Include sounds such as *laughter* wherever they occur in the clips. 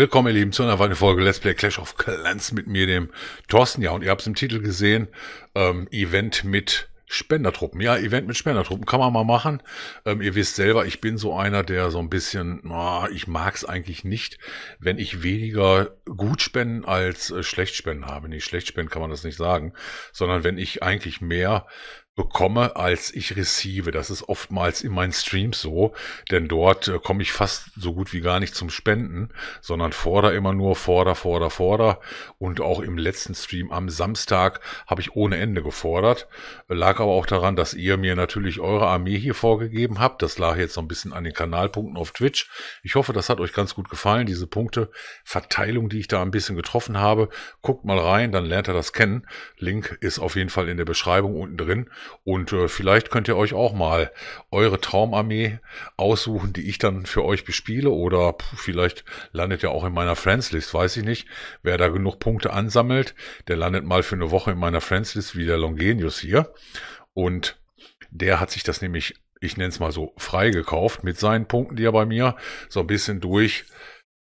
Willkommen, ihr Lieben, zu einer weiteren Folge Let's Play Clash of Clans mit mir, dem Thorsten. Ja, und ihr habt es im Titel gesehen, ähm, Event mit Spendertruppen. Ja, Event mit Spendertruppen kann man mal machen. Ähm, ihr wisst selber, ich bin so einer, der so ein bisschen, oh, ich mag es eigentlich nicht, wenn ich weniger gut spenden als äh, schlecht spenden habe. Nicht schlecht spenden kann man das nicht sagen, sondern wenn ich eigentlich mehr bekomme, als ich receive. Das ist oftmals in meinen Streams so, denn dort äh, komme ich fast so gut wie gar nicht zum Spenden, sondern fordere immer nur forder, forder, forder. Und auch im letzten Stream am Samstag habe ich ohne Ende gefordert. Lag aber auch daran, dass ihr mir natürlich eure Armee hier vorgegeben habt. Das lag jetzt so ein bisschen an den Kanalpunkten auf Twitch. Ich hoffe, das hat euch ganz gut gefallen, diese Punkte. Verteilung, die ich da ein bisschen getroffen habe. Guckt mal rein, dann lernt ihr das kennen. Link ist auf jeden Fall in der Beschreibung unten drin. Und äh, vielleicht könnt ihr euch auch mal eure Traumarmee aussuchen, die ich dann für euch bespiele. Oder puh, vielleicht landet ihr auch in meiner Friendslist, weiß ich nicht. Wer da genug Punkte ansammelt, der landet mal für eine Woche in meiner Friendslist, wie der Longenius hier. Und der hat sich das nämlich, ich nenne es mal so, freigekauft mit seinen Punkten, die er bei mir so ein bisschen durch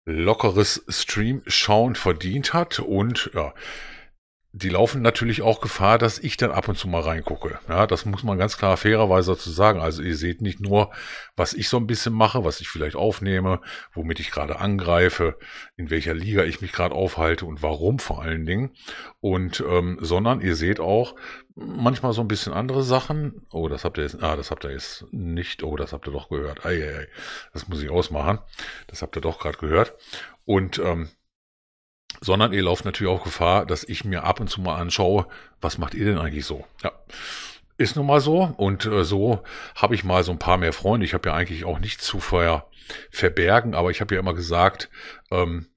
lockeres Stream schauen verdient hat. Und ja, die laufen natürlich auch Gefahr, dass ich dann ab und zu mal reingucke. Ja, das muss man ganz klar fairerweise dazu sagen. Also ihr seht nicht nur, was ich so ein bisschen mache, was ich vielleicht aufnehme, womit ich gerade angreife, in welcher Liga ich mich gerade aufhalte und warum vor allen Dingen. Und ähm, sondern ihr seht auch manchmal so ein bisschen andere Sachen. Oh, das habt ihr jetzt, ah, das habt ihr jetzt nicht. Oh, das habt ihr doch gehört. Ei, ei, ei. Das muss ich ausmachen. Das habt ihr doch gerade gehört. Und ähm, sondern ihr lauft natürlich auch Gefahr, dass ich mir ab und zu mal anschaue, was macht ihr denn eigentlich so? Ja. Ist nun mal so und äh, so habe ich mal so ein paar mehr Freunde. Ich habe ja eigentlich auch nichts zu ver verbergen, aber ich habe ja immer gesagt, ähm,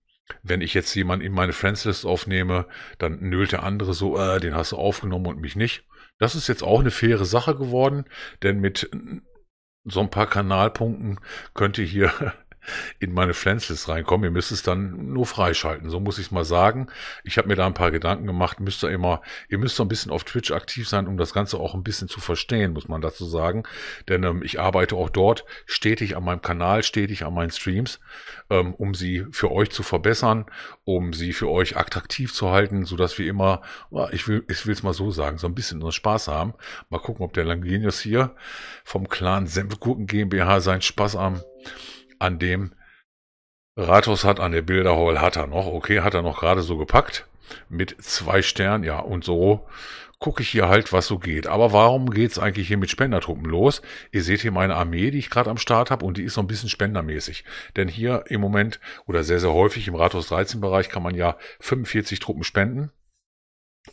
wenn ich jetzt jemanden in meine Friendslist aufnehme, dann nölt der andere so, äh, den hast du aufgenommen und mich nicht. Das ist jetzt auch eine faire Sache geworden, denn mit so ein paar Kanalpunkten könnt ihr hier in meine Flenslist reinkommen. Ihr müsst es dann nur freischalten, so muss ich es mal sagen. Ich habe mir da ein paar Gedanken gemacht, müsst ihr immer, ihr müsst so ein bisschen auf Twitch aktiv sein, um das Ganze auch ein bisschen zu verstehen, muss man dazu sagen. Denn ähm, ich arbeite auch dort stetig an meinem Kanal, stetig an meinen Streams, ähm, um sie für euch zu verbessern, um sie für euch attraktiv zu halten, so dass wir immer, ah, ich will ich will es mal so sagen, so ein bisschen unseren Spaß haben. Mal gucken, ob der Langenius hier vom Clan Senfgurken GmbH seinen Spaß am an dem Ratos hat an der Bilderhall hat er noch. Okay, hat er noch gerade so gepackt. Mit zwei Sternen, ja, und so gucke ich hier halt, was so geht. Aber warum geht's eigentlich hier mit Spendertruppen los? Ihr seht hier meine Armee, die ich gerade am Start habe und die ist so ein bisschen spendermäßig. Denn hier im Moment oder sehr, sehr häufig im Rathaus 13-Bereich kann man ja 45 Truppen spenden.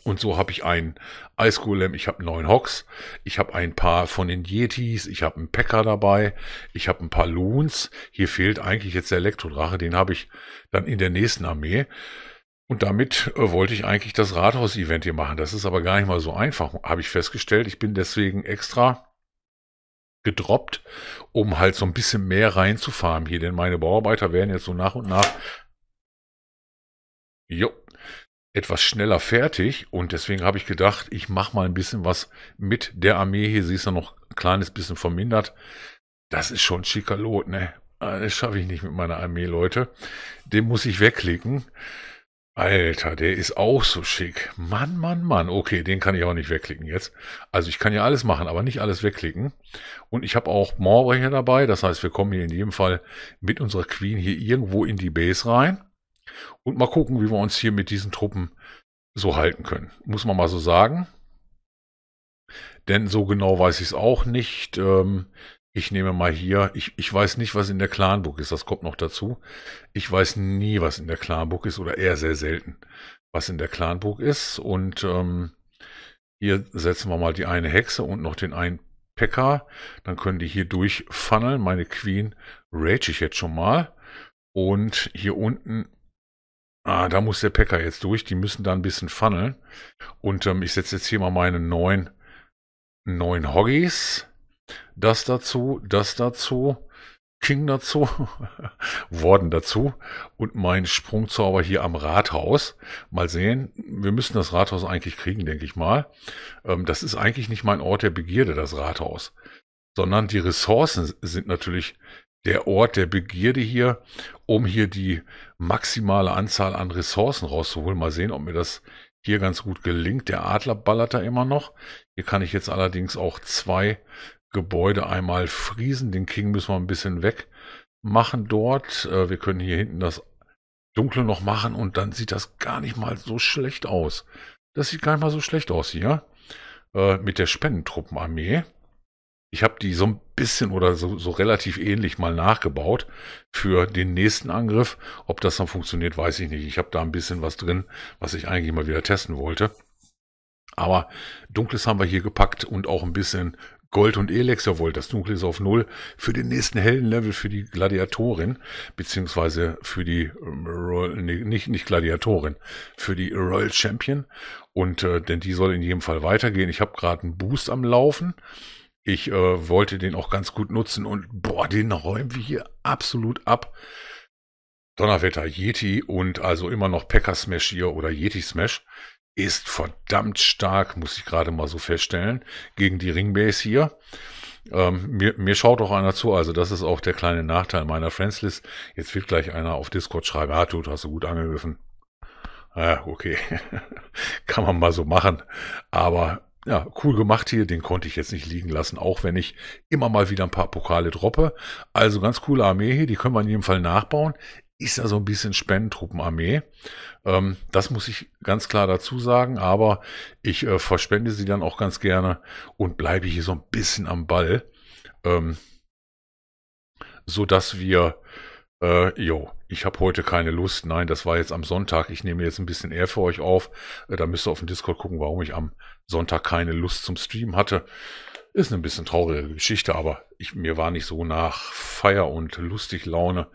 Und so habe ich einen Ice Golem, ich habe neun Hawks, ich habe ein paar von den Yetis, ich habe einen Packer dabei, ich habe ein paar Loons. Hier fehlt eigentlich jetzt der Elektrodrache, den habe ich dann in der nächsten Armee. Und damit äh, wollte ich eigentlich das Rathaus-Event hier machen. Das ist aber gar nicht mal so einfach, habe ich festgestellt. Ich bin deswegen extra gedroppt, um halt so ein bisschen mehr reinzufahren hier. Denn meine Bauarbeiter werden jetzt so nach und nach... Jo, etwas schneller fertig und deswegen habe ich gedacht, ich mache mal ein bisschen was mit der Armee. Hier siehst du noch ein kleines bisschen vermindert. Das ist schon Schikalot, ne? Ah, das schaffe ich nicht mit meiner Armee, Leute. Den muss ich wegklicken. Alter, der ist auch so schick. Mann, Mann, Mann. Okay, den kann ich auch nicht wegklicken jetzt. Also ich kann ja alles machen, aber nicht alles wegklicken. Und ich habe auch Maurer dabei. Das heißt, wir kommen hier in jedem Fall mit unserer Queen hier irgendwo in die Base rein. Und mal gucken, wie wir uns hier mit diesen Truppen so halten können. Muss man mal so sagen. Denn so genau weiß ich es auch nicht. Ähm, ich nehme mal hier, ich, ich weiß nicht, was in der Clanbook ist, das kommt noch dazu. Ich weiß nie, was in der Clanbook ist oder eher sehr selten, was in der Clanbook ist. Und ähm, hier setzen wir mal die eine Hexe und noch den einen Packer. Dann können die hier durchfunneln. Meine Queen rage ich jetzt schon mal. Und hier unten Ah, da muss der Packer jetzt durch. Die müssen da ein bisschen funneln. Und ähm, ich setze jetzt hier mal meine neuen, neun Hoggies. Das dazu, das dazu, King dazu, *laughs* Worden dazu und mein Sprungzauber hier am Rathaus. Mal sehen, wir müssen das Rathaus eigentlich kriegen, denke ich mal. Ähm, das ist eigentlich nicht mein Ort der Begierde, das Rathaus. Sondern die Ressourcen sind natürlich der Ort der Begierde hier, um hier die maximale Anzahl an Ressourcen rauszuholen. Mal sehen, ob mir das hier ganz gut gelingt. Der Adler ballert da immer noch. Hier kann ich jetzt allerdings auch zwei Gebäude einmal friesen. Den King müssen wir ein bisschen weg machen dort. Äh, wir können hier hinten das Dunkle noch machen und dann sieht das gar nicht mal so schlecht aus. Das sieht gar nicht mal so schlecht aus hier. Äh, mit der Spendentruppenarmee. Ich habe die so ein bisschen oder so, so relativ ähnlich mal nachgebaut für den nächsten Angriff. Ob das dann funktioniert, weiß ich nicht. Ich habe da ein bisschen was drin, was ich eigentlich mal wieder testen wollte. Aber Dunkles haben wir hier gepackt und auch ein bisschen Gold und Elex, jawohl, das Dunkle ist auf Null. Für den nächsten Heldenlevel für die Gladiatorin, beziehungsweise für die ähm, Royal, nee, nicht, nicht Gladiatorin, für die Royal Champion. Und äh, denn die soll in jedem Fall weitergehen. Ich habe gerade einen Boost am Laufen. Ich äh, wollte den auch ganz gut nutzen und boah, den räumen wir hier absolut ab. Donnerwetter Yeti und also immer noch Packer Smash hier oder Yeti Smash ist verdammt stark, muss ich gerade mal so feststellen, gegen die Ringbase hier. Ähm, mir, mir schaut auch einer zu, also das ist auch der kleine Nachteil meiner Friendslist. Jetzt wird gleich einer auf Discord schreiben, ah, du hast so gut angegriffen. Ah, okay. *laughs* Kann man mal so machen. Aber ja, cool gemacht hier. Den konnte ich jetzt nicht liegen lassen, auch wenn ich immer mal wieder ein paar Pokale droppe. Also ganz coole Armee hier. Die können wir in jedem Fall nachbauen. Ist ja so ein bisschen Spendentruppenarmee. Ähm, das muss ich ganz klar dazu sagen. Aber ich äh, verspende sie dann auch ganz gerne und bleibe hier so ein bisschen am Ball. Ähm, so dass wir äh, jo, ich habe heute keine Lust. Nein, das war jetzt am Sonntag. Ich nehme jetzt ein bisschen eher für euch auf. Äh, da müsst ihr auf dem Discord gucken, warum ich am Sonntag keine Lust zum Stream hatte. Ist eine bisschen traurige Geschichte, aber ich, mir war nicht so nach Feier und lustig Laune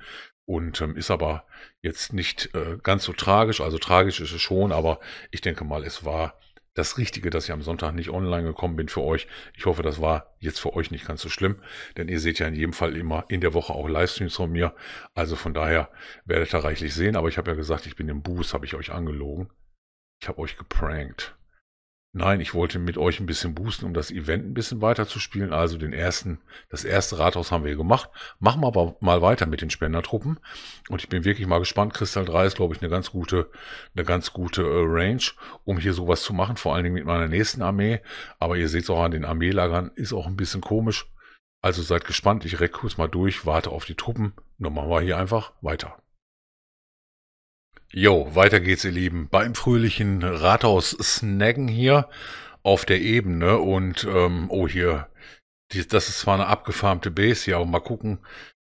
und ähm, ist aber jetzt nicht äh, ganz so tragisch. Also tragisch ist es schon, aber ich denke mal, es war das Richtige, dass ich am Sonntag nicht online gekommen bin für euch. Ich hoffe, das war jetzt für euch nicht ganz so schlimm, denn ihr seht ja in jedem Fall immer in der Woche auch Livestreams von mir. Also von daher werdet ihr reichlich sehen, aber ich habe ja gesagt, ich bin im Buß, habe ich euch angelogen. Ich habe euch geprankt. Nein, ich wollte mit euch ein bisschen boosten, um das Event ein bisschen weiterzuspielen. Also den ersten, das erste Rathaus haben wir gemacht. Machen wir aber mal weiter mit den Spendertruppen. Und ich bin wirklich mal gespannt. Kristall 3 ist, glaube ich, eine ganz gute, eine ganz gute äh, Range, um hier sowas zu machen. Vor allen Dingen mit meiner nächsten Armee. Aber ihr seht es auch an den Armeelagern, ist auch ein bisschen komisch. Also seid gespannt. Ich reck kurz mal durch, warte auf die Truppen. Dann machen wir hier einfach weiter. Jo, weiter geht's, ihr Lieben. Beim fröhlichen Rathaus Snaggen hier auf der Ebene und, ähm, oh, hier, die, das ist zwar eine abgefarmte Base ja, aber mal gucken,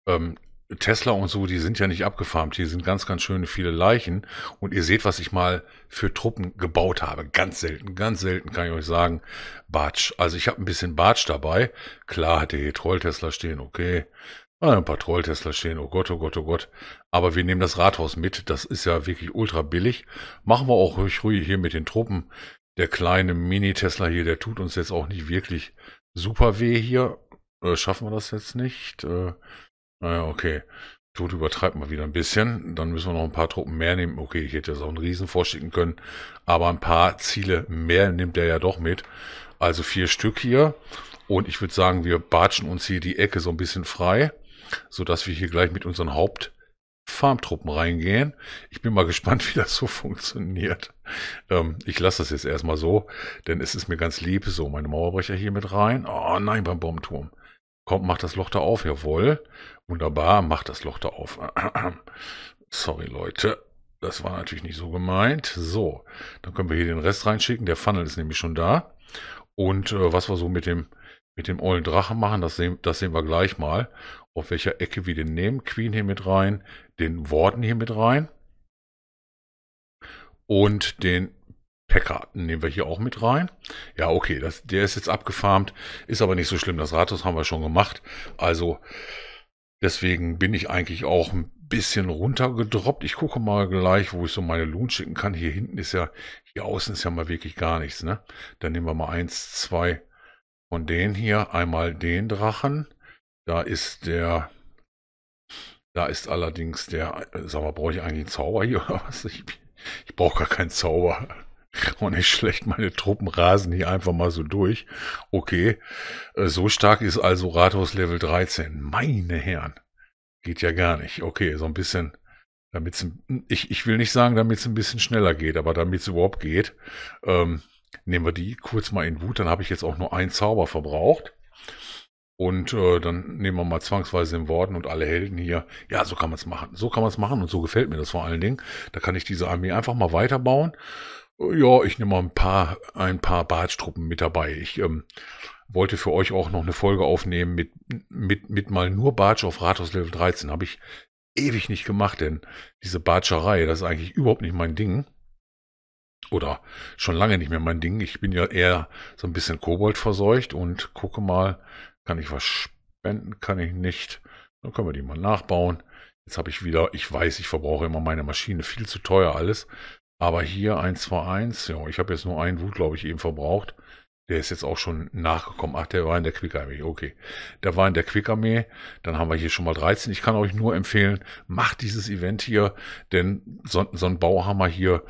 ähm, Tesla und so, die sind ja nicht abgefarmt. Hier sind ganz, ganz schöne viele Leichen. Und ihr seht, was ich mal für Truppen gebaut habe. Ganz selten, ganz selten kann ich euch sagen. Batsch. Also ich habe ein bisschen Batsch dabei. Klar der hier Troll-Tesla stehen, okay. Ah, ein paar Troll-Tesla stehen, oh Gott, oh Gott, oh Gott. Aber wir nehmen das Rathaus mit, das ist ja wirklich ultra billig. Machen wir auch ruhig, ruhig hier mit den Truppen. Der kleine Mini-Tesla hier, der tut uns jetzt auch nicht wirklich super weh hier. Äh, schaffen wir das jetzt nicht? Äh, naja, okay. Tut übertreibt mal wieder ein bisschen. Dann müssen wir noch ein paar Truppen mehr nehmen. Okay, ich hätte jetzt auch einen Riesen vorschicken können. Aber ein paar Ziele mehr nimmt er ja doch mit. Also vier Stück hier. Und ich würde sagen, wir batschen uns hier die Ecke so ein bisschen frei sodass wir hier gleich mit unseren Hauptfarmtruppen reingehen. Ich bin mal gespannt, *laughs* wie das so funktioniert. Ähm, ich lasse das jetzt erstmal so, denn es ist mir ganz lieb. So, meine Mauerbrecher hier mit rein. Oh nein, beim Bombenturm. Kommt, macht das Loch da auf. Jawohl. Wunderbar, macht das Loch da auf. *clears throat* Sorry, Leute. Das war natürlich nicht so gemeint. So, dann können wir hier den Rest reinschicken. Der Funnel ist nämlich schon da. Und äh, was wir so mit dem, mit dem ollen Drachen machen, das sehen, das sehen wir gleich mal auf welcher Ecke wir den nehmen. Queen hier mit rein, den Warden hier mit rein und den Packard nehmen wir hier auch mit rein. Ja, okay, das, der ist jetzt abgefarmt, ist aber nicht so schlimm. Das Rathaus haben wir schon gemacht. Also deswegen bin ich eigentlich auch ein bisschen runtergedroppt. Ich gucke mal gleich, wo ich so meine Loon schicken kann. Hier hinten ist ja, hier außen ist ja mal wirklich gar nichts. Ne? Dann nehmen wir mal eins, zwei von denen hier. Einmal den Drachen da ist der, da ist allerdings der, sag mal, brauche ich eigentlich einen Zauber hier oder was? Ich, ich brauche gar keinen Zauber. Auch *laughs* nicht schlecht, meine Truppen rasen hier einfach mal so durch. Okay, äh, so stark ist also Rathaus Level 13. Meine Herren, geht ja gar nicht. Okay, so ein bisschen, Damit's, ich, ich will nicht sagen, damit es ein bisschen schneller geht, aber damit es überhaupt geht, ähm, nehmen wir die kurz mal in Wut. Dann habe ich jetzt auch nur einen Zauber verbraucht. Und äh, dann nehmen wir mal zwangsweise den Worten und alle Helden hier. Ja, so kann man es machen. So kann man es machen und so gefällt mir das vor allen Dingen. Da kann ich diese Armee einfach mal weiterbauen. Äh, ja, ich nehme mal ein paar, ein paar Bartstruppen mit dabei. Ich ähm, wollte für euch auch noch eine Folge aufnehmen mit, mit, mit mal nur Bartsch auf Rathaus Level 13. Habe ich ewig nicht gemacht, denn diese Bartscherei, das ist eigentlich überhaupt nicht mein Ding oder schon lange nicht mehr mein Ding. Ich bin ja eher so ein bisschen Kobold verseucht und gucke mal, kann ich was spenden? Kann ich nicht. Dann können wir die mal nachbauen. Jetzt habe ich wieder, ich weiß, ich verbrauche immer meine Maschine, viel zu teuer alles. Aber hier 121, ja, ich habe jetzt nur einen Wut, glaube ich, eben verbraucht. Der ist jetzt auch schon nachgekommen. Ach, der war in der Quick Armee. Okay. Der war in der Quick Armee. Dann haben wir hier schon mal 13. Ich kann euch nur empfehlen, macht dieses Event hier, denn so, so ein Bauhammer hier,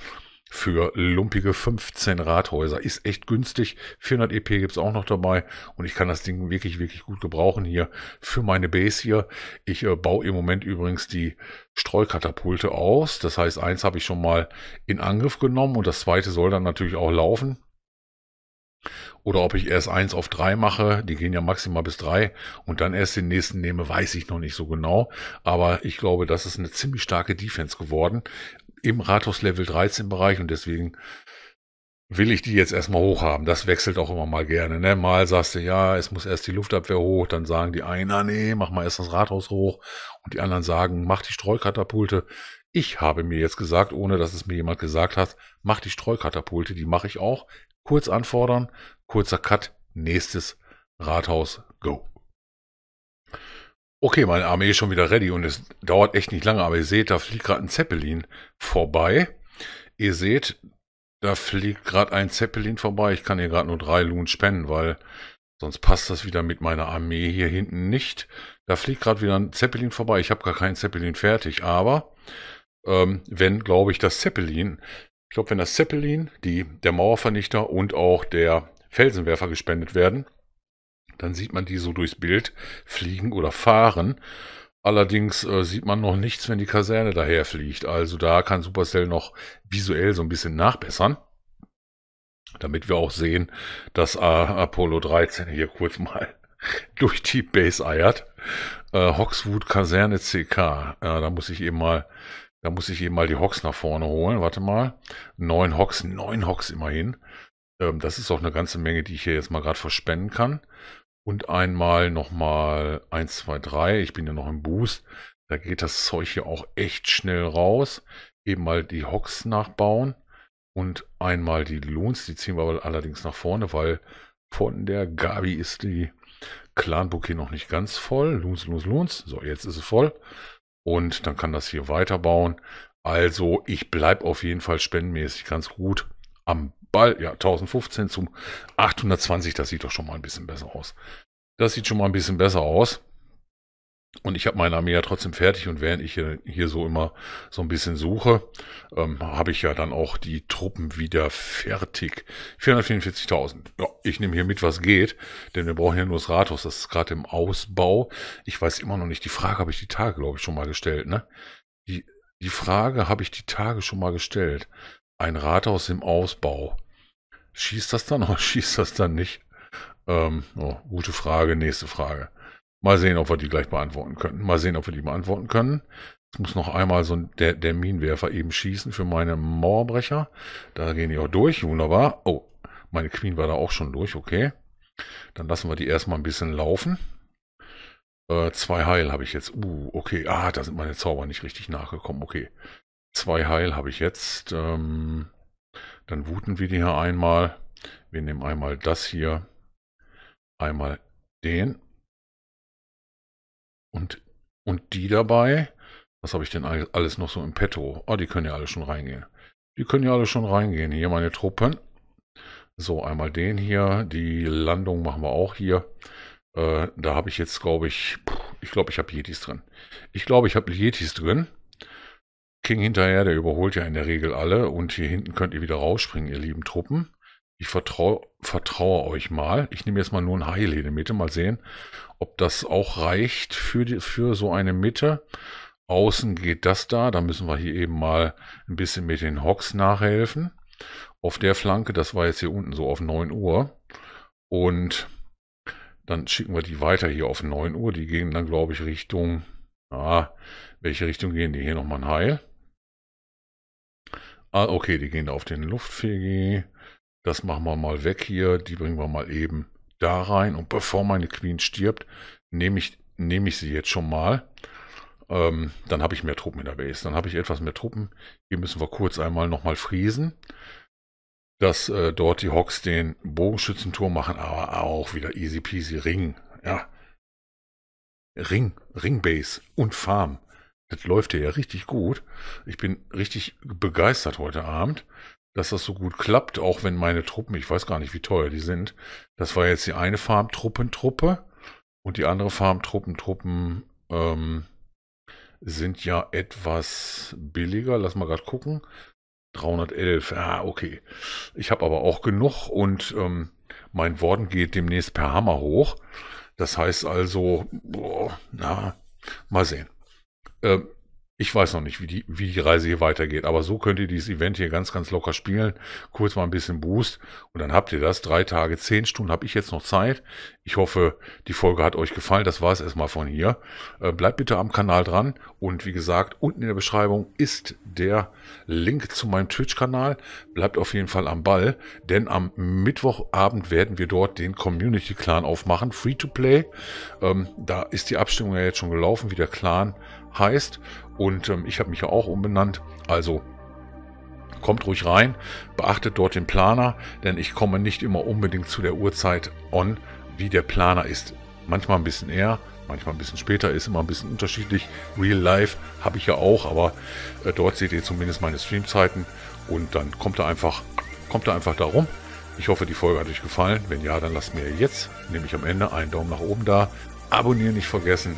für lumpige 15 Rathäuser. Ist echt günstig. 400 EP gibt's auch noch dabei. Und ich kann das Ding wirklich, wirklich gut gebrauchen hier für meine Base hier. Ich äh, baue im Moment übrigens die Streukatapulte aus. Das heißt, eins habe ich schon mal in Angriff genommen und das zweite soll dann natürlich auch laufen. Oder ob ich erst eins auf drei mache, die gehen ja maximal bis drei und dann erst den nächsten nehme, weiß ich noch nicht so genau. Aber ich glaube, das ist eine ziemlich starke Defense geworden im Rathaus Level 13 Bereich und deswegen will ich die jetzt erstmal hoch haben. Das wechselt auch immer mal gerne. Ne? Mal sagst du, ja, es muss erst die Luftabwehr hoch, dann sagen die einen, ah, nee, mach mal erst das Rathaus hoch und die anderen sagen, mach die Streukatapulte. Ich habe mir jetzt gesagt, ohne dass es mir jemand gesagt hat, mach die Streukatapulte, die mache ich auch. Kurz anfordern, kurzer Cut, nächstes Rathaus, go. Okay, meine Armee ist schon wieder ready und es dauert echt nicht lange, aber ihr seht, da fliegt gerade ein Zeppelin vorbei. Ihr seht, da fliegt gerade ein Zeppelin vorbei. Ich kann hier gerade nur drei Loon spenden, weil sonst passt das wieder mit meiner Armee hier hinten nicht. Da fliegt gerade wieder ein Zeppelin vorbei. Ich habe gar keinen Zeppelin fertig, aber ähm, wenn, glaube ich, das Zeppelin, ich glaube, wenn das Zeppelin, die, der Mauervernichter und auch der Felsenwerfer gespendet werden, dann sieht man die so durchs Bild fliegen oder fahren. Allerdings äh, sieht man noch nichts, wenn die Kaserne daherfliegt. Also da kann Supercell noch visuell so ein bisschen nachbessern. Damit wir auch sehen, dass äh, Apollo 13 hier kurz mal *laughs* durch die Base eiert. Äh, Hoxwood Kaserne CK. Äh, da muss ich eben mal, da muss ich eben mal die Hox nach vorne holen. Warte mal. Neun Hox, neun Hox immerhin. Ähm, das ist auch eine ganze Menge, die ich hier jetzt mal gerade verspenden kann und einmal nochmal 1, 2, 3. Ich bin ja noch im Boost. Da geht das Zeug hier auch echt schnell raus. Eben mal die Hocks nachbauen und einmal die Loons. Die ziehen wir allerdings nach vorne, weil von der Gabi ist die Clanbook hier noch nicht ganz voll. Loons, Loons, Loons. So, jetzt ist es voll. Und dann kann das hier weiterbauen. Also, ich bleibe auf jeden Fall spendenmäßig ganz gut am Ball, ja, 1015 zum 820, das sieht doch schon mal ein bisschen besser aus. Das sieht schon mal ein bisschen besser aus. Und ich habe meine Armee ja trotzdem fertig und während ich hier, hier so immer so ein bisschen suche, ähm, habe ich ja dann auch die Truppen wieder fertig. 444.000. Ja, ich nehme hier mit, was geht, denn wir brauchen ja nur das Rathaus. Das ist gerade im Ausbau. Ich weiß immer noch nicht, die Frage habe ich die Tage, glaube ich, schon mal gestellt. Ne? Die, die Frage habe ich die Tage schon mal gestellt ein Rathaus im Ausbau. Schießt das dann oder *laughs* schießt das dann nicht? Ähm, oh, gute Frage, nächste Frage. Mal sehen, ob wir die gleich beantworten können. Mal sehen, ob wir die beantworten können. Ich muss noch einmal so der, der Minenwerfer eben schießen für meine Mauerbrecher. Da gehen die auch durch. Wunderbar. Oh, meine Queen war da auch schon durch. Okay. Dann lassen wir die erstmal ein bisschen laufen. Äh, zwei Heil habe ich jetzt. Uh, okay. Ah, da sind meine Zauber nicht richtig nachgekommen. Okay. Zwei Heil habe ich jetzt. Ähm, dann wuten wir die hier einmal. Wir nehmen einmal das hier. Einmal den. Und, und die dabei. Was habe ich denn alles noch so im Petto? Ah, oh, die können ja alle schon reingehen. Die können ja alle schon reingehen. Hier meine Truppen. So, einmal den hier. Die Landung machen wir auch hier. Äh, da habe ich jetzt, glaube ich, ich glaube, ich habe Yetis drin. Ich glaube, ich habe Yetis drin. King hinterher, der überholt ja in der Regel alle. Und hier hinten könnt ihr wieder rausspringen, ihr lieben Truppen. Ich vertraue, vertraue euch mal. Ich nehme jetzt mal nur ein Heil in der Mitte. Mal sehen, ob das auch reicht für, die, für so eine Mitte. Außen geht das da. Da müssen wir hier eben mal ein bisschen mit den Hocks nachhelfen. Auf der Flanke, das war jetzt hier unten so auf 9 Uhr. Und dann schicken wir die weiter hier auf 9 Uhr. Die gehen dann, glaube ich, Richtung... Ah, welche Richtung gehen die? Hier nochmal ein Heil. Ah, okay, die gehen auf den Luftfege. Das machen wir mal weg hier. Die bringen wir mal eben da rein. Und bevor meine Queen stirbt, nehme ich, nehm ich sie jetzt schon mal. Ähm, dann habe ich mehr Truppen in der Base. Dann habe ich etwas mehr Truppen. Hier müssen wir kurz einmal nochmal friesen. Dass äh, dort die Hawks den Bogenschützenturm machen, aber auch wieder easy peasy Ring. Ja. Ring, Ringbase und Farm. Das läuft ja richtig gut. Ich bin richtig begeistert heute Abend, dass das so gut klappt, auch wenn meine Truppen, ich weiß gar nicht, wie teuer die sind. Das war jetzt die eine Farmtruppentruppe und die andere Farmtruppentruppen ähm, sind ja etwas billiger. Lass mal gerade gucken. 311. Ah, okay. Ich habe aber auch genug und ähm, mein Worden geht demnächst per Hammer hoch. Das heißt also, boah, na, mal sehen. Ähm, ich weiß noch nicht, wie die, wie die Reise hier weitergeht, aber so könnt ihr dieses Event hier ganz, ganz locker spielen, kurz mal ein bisschen Boost und dann habt ihr das. Drei Tage, zehn Stunden habe ich jetzt noch Zeit. Ich hoffe, die Folge hat euch gefallen. Das war es erstmal von hier. Äh, bleibt bitte am Kanal dran und wie gesagt, unten in der Beschreibung ist der Link zu meinem Twitch-Kanal. Bleibt auf jeden Fall am Ball, denn am Mittwochabend werden wir dort den Community-Clan aufmachen, Free-to-Play. Ähm, da ist die Abstimmung ja jetzt schon gelaufen, wie der Clan heißt. Und ähm, ich habe mich ja auch umbenannt. Also kommt ruhig rein, beachtet dort den Planer, denn ich komme nicht immer unbedingt zu der Uhrzeit on, wie der Planer ist. Manchmal ein bisschen eher, manchmal ein bisschen später, ist immer ein bisschen unterschiedlich. Real Life habe ich ja auch, aber äh, dort seht ihr zumindest meine Streamzeiten und dann kommt er einfach, kommt er einfach darum. Ich hoffe, die Folge hat euch gefallen. Wenn ja, dann lasst mir jetzt, nämlich am Ende, einen Daumen nach oben da. Abonnieren nicht vergessen,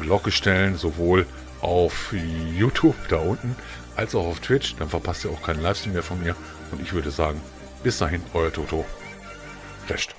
Glocke stellen, sowohl auf YouTube da unten, als auch auf Twitch. Dann verpasst ihr auch keinen Livestream mehr von mir. Und ich würde sagen, bis dahin, euer Toto. Recht.